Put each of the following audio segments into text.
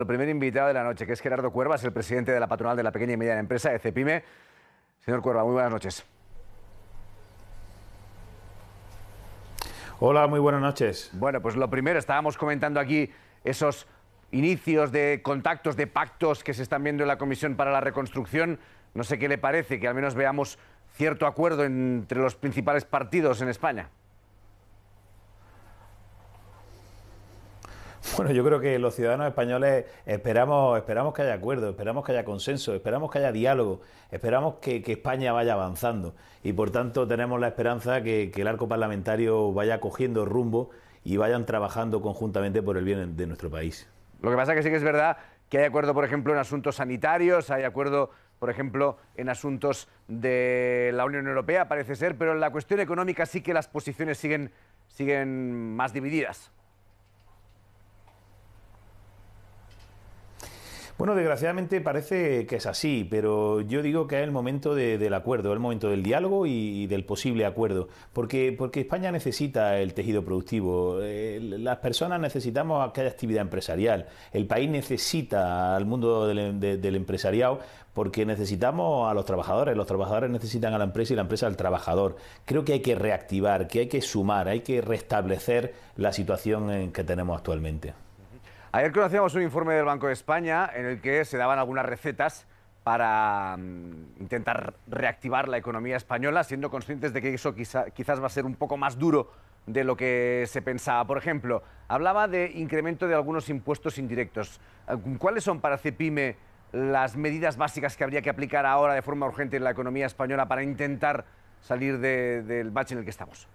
El primer invitado de la noche, que es Gerardo Cuervas, el presidente de la patronal de la pequeña y mediana empresa de Señor Cuerva, muy buenas noches. Hola, muy buenas noches. Bueno, pues lo primero, estábamos comentando aquí esos inicios de contactos, de pactos que se están viendo en la Comisión para la Reconstrucción. No sé qué le parece, que al menos veamos cierto acuerdo entre los principales partidos en España. Bueno, yo creo que los ciudadanos españoles esperamos, que haya acuerdo, esperamos que haya consenso, esperamos que haya diálogo, esperamos que, España vaya avanzando y por tanto tenemos la esperanza que, que el arco parlamentario vaya cogiendo rumbo y vayan trabajando conjuntamente por el bien de nuestro país. Lo que pasa es que sí que es verdad que hay acuerdo, por ejemplo, en asuntos sanitarios, hay acuerdo, por ejemplo, en asuntos de la Unión Europea, parece ser, pero en la cuestión económica sí que las posiciones siguen, siguen más divididas. Bueno, desgraciadamente parece que es así, pero yo digo que es el momento del acuerdo, el momento del diálogo y, del posible acuerdo, porque, porque España necesita el tejido productivo, eh, las personas necesitamos aquella actividad empresarial, el país necesita al mundo del, empresariado porque necesitamos a los trabajadores, los trabajadores necesitan a la empresa y la empresa al trabajador. Creo que hay que reactivar, que hay que sumar, hay que restablecer la situación que tenemos actualmente. Ayer conocíamos un informe del Banco de España en el que se daban algunas recetas para mm, intentar reactivar la economía española, siendo conscientes de que eso quizá, quizás va a ser un poco más duro de lo que se pensaba. Por ejemplo, hablaba de incremento de algunos impuestos indirectos. ¿Cuáles son para CEPIME las medidas básicas que habría que aplicar ahora de forma urgente en la economía española para intentar salir del bache en el que estamos?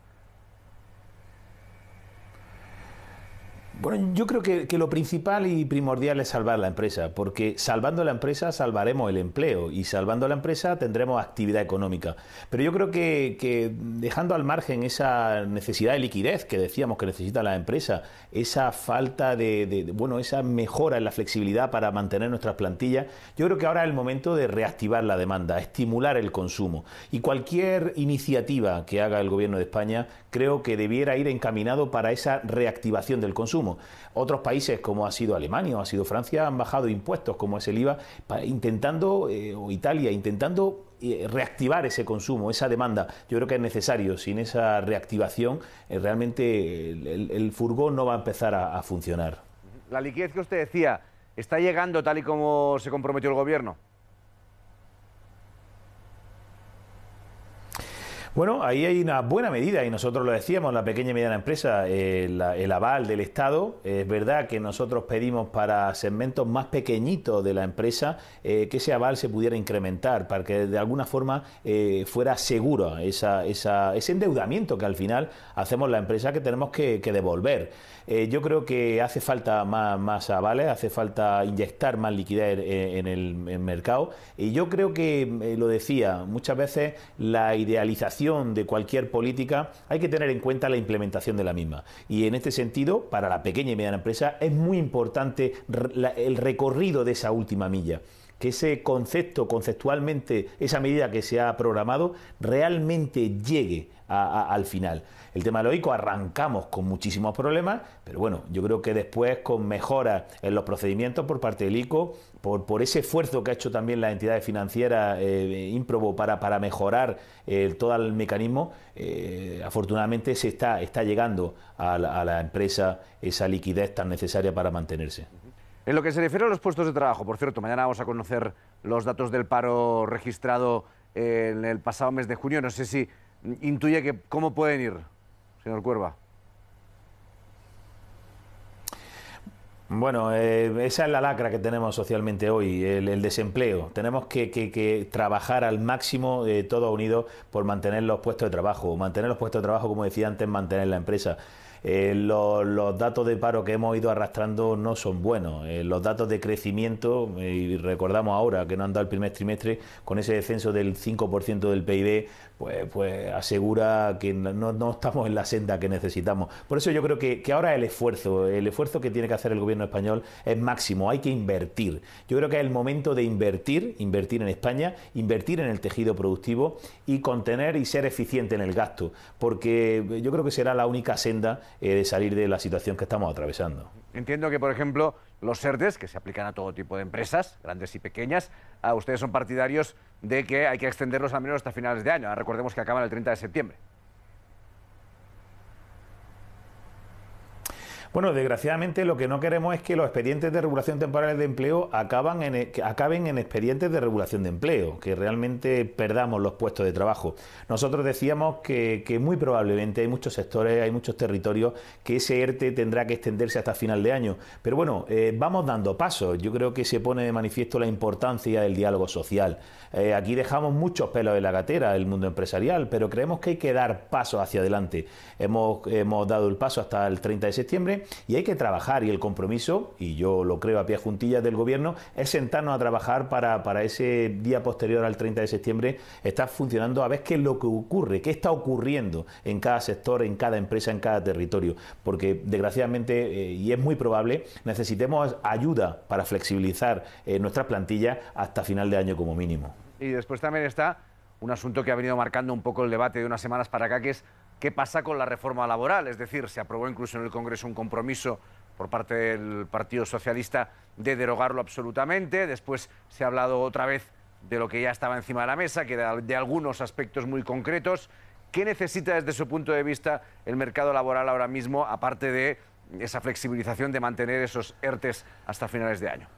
Bueno, yo creo que, lo principal y primordial es salvar la empresa, porque salvando la empresa salvaremos el empleo y salvando la empresa tendremos actividad económica. Pero yo creo que, dejando al margen esa necesidad de liquidez que decíamos que necesita la empresa, esa falta de bueno, esa mejora en la flexibilidad para mantener nuestras plantillas, yo creo que ahora es el momento de reactivar la demanda, estimular el consumo. Y cualquier iniciativa que haga el gobierno de España, creo que debiera ir encaminado para esa reactivación del consumo. Otros países, como ha sido Alemania o ha sido Francia, han bajado impuestos, como es el IVA, intentando, eh, o Italia, intentando eh, reactivar ese consumo, esa demanda. Yo creo que es necesario. Sin esa reactivación, eh, realmente el, furgón no va a empezar a funcionar. La liquidez que usted decía, ¿está llegando tal y como se comprometió el gobierno? Bueno, ahí hay una buena medida y nosotros lo decíamos, la pequeña y mediana empresa, eh, el aval del Estado. Es verdad que nosotros pedimos para segmentos más pequeñitos de la empresa eh, que ese aval se pudiera incrementar para que de alguna forma eh, fuera seguro esa, ese endeudamiento que al final hacemos la empresa que tenemos que, devolver. yo creo que hace falta más, más avales, hace falta inyectar más liquidez e, en, el mercado y yo creo que, lo decía, muchas veces la idealización de cualquier política hay que tener en cuenta la implementación de la misma. Y en este sentido, para la pequeña y mediana empresa es muy importante el recorrido de esa última milla que ese concepto, conceptualmente, esa medida que se ha programado, realmente llegue al final el tema ICO arrancamos con muchísimos problemas, pero bueno, yo creo que después con mejoras en los procedimientos por parte del ICO, por, ese esfuerzo que ha hecho también la entidad financiera eh, para, mejorar eh, todo el mecanismo, eh, afortunadamente se está, llegando a la, a la empresa esa liquidez tan necesaria para mantenerse. En lo que se refiere a los puestos de trabajo, por cierto, mañana vamos a conocer los datos del paro registrado en el pasado mes de junio. No sé si intuye que cómo pueden ir señor Cuerva. Bueno, eh, esa es la lacra que tenemos socialmente hoy, el, desempleo. Tenemos que, trabajar al máximo eh, todos unidos por mantener los puestos de trabajo, mantener los puestos de trabajo, como decía antes, mantener la empresa. Eh, los, datos de paro que hemos ido arrastrando no son buenos. Eh, los datos de crecimiento, eh, y recordamos ahora que no han dado el primer trimestre, con ese descenso del 5% del PIB, pues, pues, asegura que no, estamos en la senda que necesitamos. Por eso yo creo que, que, ahora el esfuerzo, el esfuerzo que tiene que hacer el gobierno español es máximo, hay que invertir. Yo creo que es el momento de invertir, invertir en España, invertir en el tejido productivo y contener y ser eficiente en el gasto, porque yo creo que será la única senda eh, de salir de la situación que estamos atravesando. Entiendo que, por ejemplo, los certes que se aplican a todo tipo de empresas, grandes y pequeñas, a ustedes son partidarios de que hay que extenderlos al menos hasta finales de año. Recordemos que acaban el 30 de septiembre. Bueno, desgraciadamente lo que no queremos es que los expedientes de regulación temporal de empleo acaban en, e, acaben en expedientes de regulación de empleo, que realmente perdamos los puestos de trabajo. Nosotros decíamos que, muy probablemente hay muchos sectores, hay muchos territorios que ese ERTE tendrá que extenderse hasta final de año. Pero bueno, eh, vamos dando pasos. Yo creo que se pone de manifiesto la importancia del diálogo social. Eh, aquí dejamos muchos pelos en la gatera el mundo empresarial, pero creemos que hay que dar pasos hacia adelante. Hemos, hemos dado el paso hasta el 30 de septiembre y hay que trabajar y el compromiso, y yo lo creo a pie juntillas del gobierno, es sentarnos a trabajar para, ese día posterior al 30 de septiembre estar funcionando a ver qué es lo que ocurre, qué está ocurriendo en cada sector, en cada empresa, en cada territorio, porque desgraciadamente, eh, y es muy probable, necesitemos ayuda para flexibilizar eh, nuestras plantillas hasta final de año como mínimo. Y después también está un asunto que ha venido marcando un poco el debate de unas semanas para acá, que es qué pasa con la reforma laboral. Es decir, se aprobó incluso en el Congreso un compromiso por parte del Partido Socialista de derogarlo absolutamente. Después se ha hablado otra vez de lo que ya estaba encima de la mesa, que de algunos aspectos muy concretos. ¿Qué necesita desde su punto de vista el mercado laboral ahora mismo, aparte de esa flexibilización de mantener esos ERTES hasta finales de año?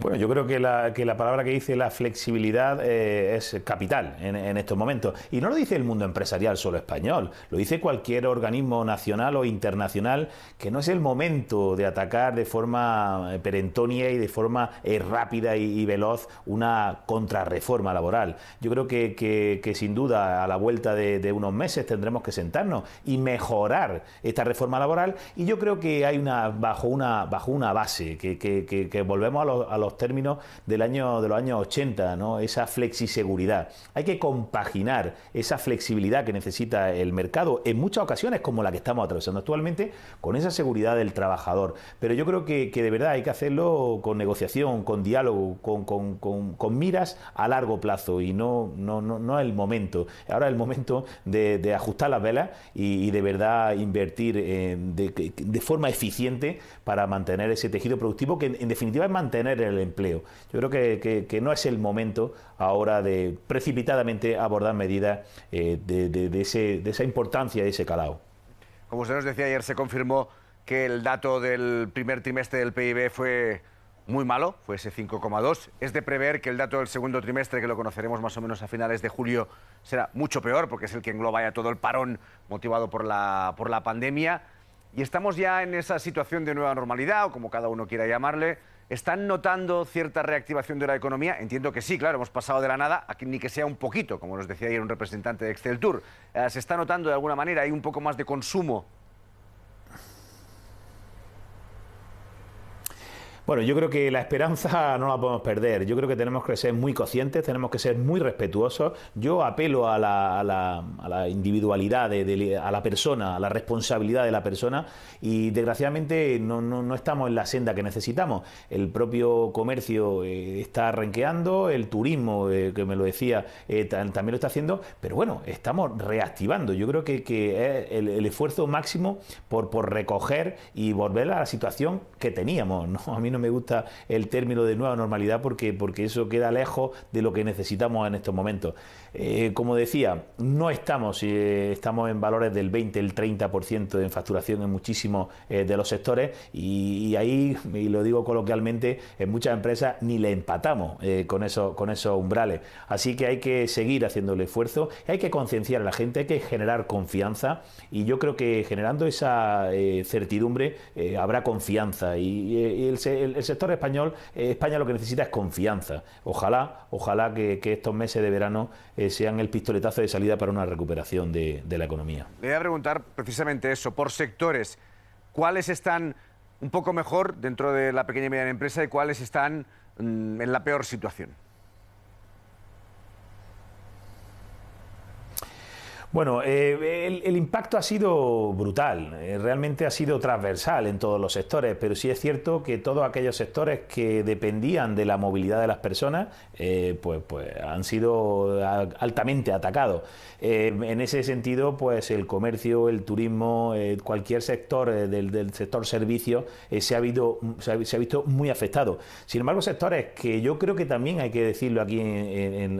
Bueno, yo creo que la, que la palabra que dice la flexibilidad eh, es capital en, estos momentos. Y no lo dice el mundo empresarial solo español, lo dice cualquier organismo nacional o internacional que no es el momento de atacar de forma eh, perentonia y de forma eh, rápida y, veloz una contrarreforma laboral. Yo creo que, sin duda a la vuelta de, unos meses tendremos que sentarnos y mejorar esta reforma laboral. Y yo creo que hay una bajo una, bajo una base, que, volvemos a a los los términos del año, de los años 80, ¿no? esa flexiseguridad. Hay que compaginar esa flexibilidad que necesita el mercado en muchas ocasiones, como la que estamos atravesando actualmente, con esa seguridad del trabajador. Pero yo creo que, de verdad hay que hacerlo con negociación, con diálogo, con, con, miras a largo plazo y no, no, no, no el momento. Ahora es el momento de, ajustar las velas y, de verdad invertir de, forma eficiente para mantener ese tejido productivo que en definitiva es mantener el el empleo. Yo creo que, no es el momento ahora de precipitadamente abordar medidas eh, de, de, esa importancia, de ese calado. Como usted nos decía ayer, se confirmó que el dato del primer trimestre del PIB fue muy malo, fue ese 5,2. Es de prever que el dato del segundo trimestre, que lo conoceremos más o menos a finales de julio, será mucho peor, porque es el que engloba ya todo el parón motivado por la, por la pandemia. Y estamos ya en esa situación de nueva normalidad, o como cada uno quiera llamarle, ¿Están notando cierta reactivación de la economía? Entiendo que sí, claro, hemos pasado de la nada, ni que sea un poquito, como nos decía ayer un representante de Excel Tour. Eh, ¿Se está notando de alguna manera? ¿Hay un poco más de consumo Bueno, yo creo que la esperanza no la podemos perder. Yo creo que tenemos que ser muy conscientes, tenemos que ser muy respetuosos. Yo apelo a la, individualidad, a la persona, a la responsabilidad de la persona y desgraciadamente no, estamos en la senda que necesitamos. El propio comercio eh, está arranqueando, el turismo, eh, que me lo decía, eh, también lo está haciendo, pero bueno, estamos reactivando. Yo creo que, que es el, el, esfuerzo máximo por, por recoger y volver a la situación que teníamos. ¿no? no me gusta el término de nueva normalidad porque, porque eso queda lejos de lo que necesitamos en estos momentos. Eh, como decía, no estamos, eh, estamos en valores del 20, el 30% en facturación en muchísimos eh, de los sectores y, ahí, y lo digo coloquialmente, en muchas empresas ni le empatamos con, esos, con esos umbrales. Así que hay que seguir haciendo el esfuerzo, hay que concienciar a la gente, hay que generar confianza y yo creo que generando esa certidumbre habrá confianza y, y el, el, sector español, eh, España lo que necesita es confianza. Ojalá, ojalá que, estos meses de verano eh, sean el pistoletazo de salida para una recuperación de, la economía. Le voy a preguntar precisamente eso, por sectores, ¿cuáles están un poco mejor dentro de la pequeña y mediana empresa y cuáles están mm, en la peor situación? Bueno, eh, el, impacto ha sido brutal, eh, realmente ha sido transversal en todos los sectores, pero sí es cierto que todos aquellos sectores que dependían de la movilidad de las personas, eh, pues, pues, han sido altamente atacados. en ese sentido, pues el comercio, el turismo, cualquier sector del, sector servicios se, ha habido, se ha, visto muy afectado. Sin embargo, sectores que yo creo que también hay que decirlo aquí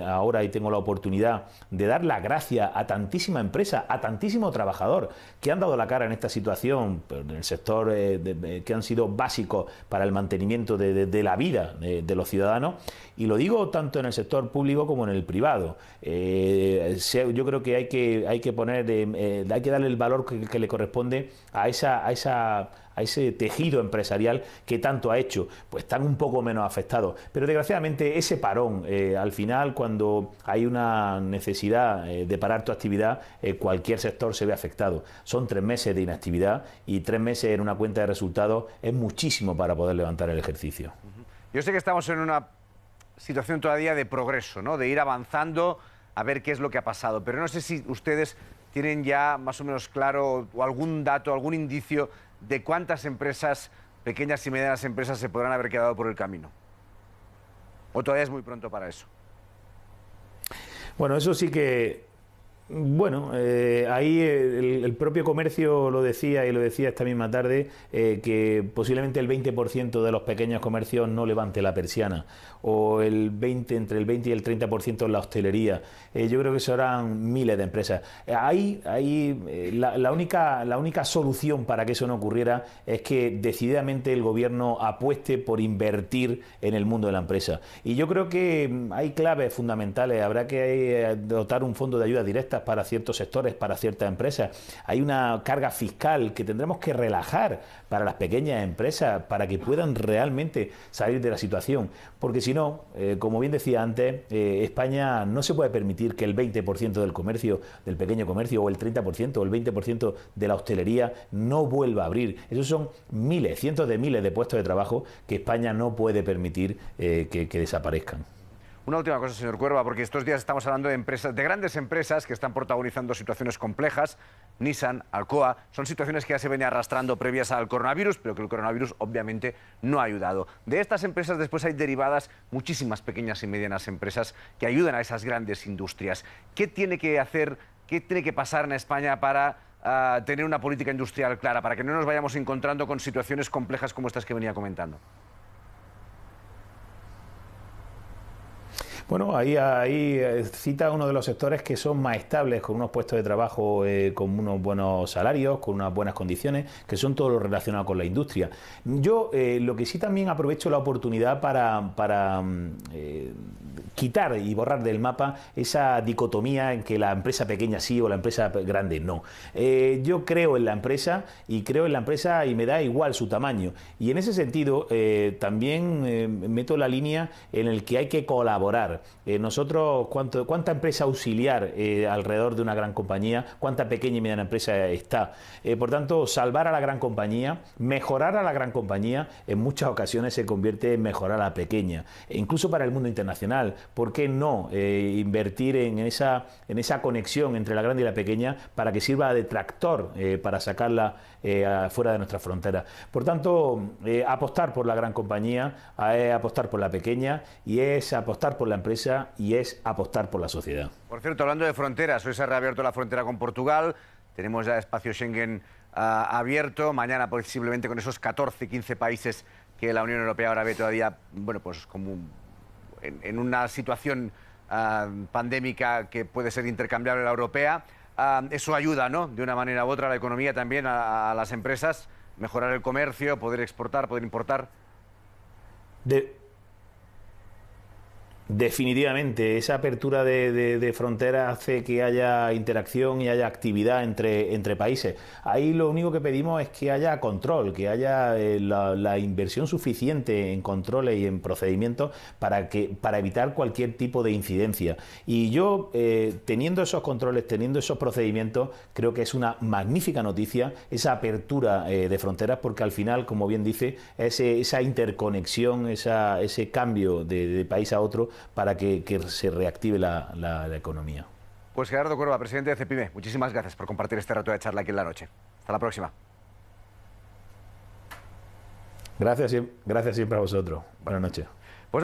ahora y tengo la oportunidad de dar la gracia a tantísimos tantísima empresa, a tantísimo trabajador que han dado la cara en esta situación, en el sector eh, que han sido básicos para el mantenimiento de, la vida eh, de, los ciudadanos. Y lo digo tanto en el sector público como en el privado. Eh, yo creo que hay que, hay que poner, hay que darle el valor que, le corresponde a esa a ese tejido empresarial que tanto ha hecho, pues están un poco menos afectados. Pero desgraciadamente ese parón, eh, al final cuando hay una necesidad eh, de parar tu actividad, eh, cualquier sector se ve afectado. Son tres meses de inactividad y tres meses en una cuenta de resultados es muchísimo para poder levantar el ejercicio. Yo sé que estamos en una situación todavía de progreso, ¿no? de ir avanzando a ver qué es lo que ha pasado, pero no sé si ustedes tienen ya más o menos claro o algún dato, algún indicio de cuántas empresas, pequeñas y medianas empresas, se podrán haber quedado por el camino. ¿O todavía es muy pronto para eso? Bueno, eso sí que bueno, eh, ahí eh, el, propio comercio lo decía y lo decía esta misma tarde, eh, que posiblemente el 20% de los pequeños comercios no levante la persiana, o el 20, entre el 20 y el 30% en la hostelería. yo creo que serán miles de empresas. Ahí, ahí la, la, única, la única solución para que eso no ocurriera es que decididamente el gobierno apueste por invertir en el mundo de la empresa. Y yo creo que mm, hay claves fundamentales, habrá que dotar un fondo de ayuda directa para ciertos sectores, para ciertas empresas. Hay una carga fiscal que tendremos que relajar para las pequeñas empresas, para que puedan realmente salir de la situación. Porque si no, eh, como bien decía antes, eh, España no se puede permitir que el 20% del comercio, del pequeño comercio, o el 30% o el 20% de la hostelería no vuelva a abrir. Esos son miles, cientos de miles de puestos de trabajo que España no puede permitir eh, que desaparezcan. Una última cosa, señor Cuerva, porque estos días estamos hablando de empresas, de grandes empresas que están protagonizando situaciones complejas. Nissan, Alcoa, son situaciones que ya se venía arrastrando previas al coronavirus, pero que el coronavirus obviamente no ha ayudado. De estas empresas después hay derivadas muchísimas pequeñas y medianas empresas que ayudan a esas grandes industrias. ¿Qué tiene que hacer, qué tiene que pasar en España para ah, tener una política industrial clara, para que no nos vayamos encontrando con situaciones complejas como estas que venía comentando? Bueno, ahí, ahí eh, cita uno de los sectores que son más estables, con unos puestos de trabajo eh, con unos buenos salarios, con unas buenas condiciones, que son todo lo relacionado con la industria. Yo eh, lo que sí también aprovecho la oportunidad para, mm, quitar y borrar del mapa esa dicotomía en que la empresa pequeña sí o la empresa grande no. yo creo en la empresa y creo en la empresa y me da igual su tamaño. Y en ese sentido también meto la línea en el que hay que colaborar. Eh, nosotros, ¿cuánta empresa auxiliar eh, alrededor de una gran compañía? ¿Cuánta pequeña y mediana empresa está? Eh, por tanto, salvar a la gran compañía, mejorar a la gran compañía, en muchas ocasiones se convierte en mejorar a la pequeña. E incluso para el mundo internacional, ¿por qué no invertir en esa, en esa conexión entre la grande y la pequeña para que sirva de tractor para sacarla fuera de nuestra frontera? Por tanto, apostar por la gran compañía es apostar por la pequeña y es apostar por la y es apostar por la sociedad. Por cierto, hablando de fronteras, hoy se ha reabierto la frontera con Portugal, tenemos ya espacio Schengen ah, abierto, mañana posiblemente con esos 14, 15 países que la Unión Europea ahora ve todavía, bueno, pues como en, una situación ah, pandémica que puede ser intercambiable a la europea. Ah, eso ayuda, ¿no? De una manera u otra a la economía también, a, las empresas, mejorar el comercio, poder exportar, poder importar. Definitivamente, esa apertura de, fronteras hace que haya interacción y haya actividad entre, países. Ahí lo único que pedimos es que haya control, que haya eh, la, inversión suficiente en controles y en procedimientos para, que, para evitar cualquier tipo de incidencia. Y yo, eh, teniendo esos controles, teniendo esos procedimientos, creo que es una magnífica noticia esa apertura eh, de fronteras, porque al final, como bien dice, esa interconexión, ese cambio de país a otro, para que, se reactive la, economía. Pues Gerardo Cuerva, presidente de CEPIME, muchísimas gracias por compartir este rato de charla aquí en la noche. Hasta la próxima. Gracias, gracias siempre a vosotros. Buenas noches.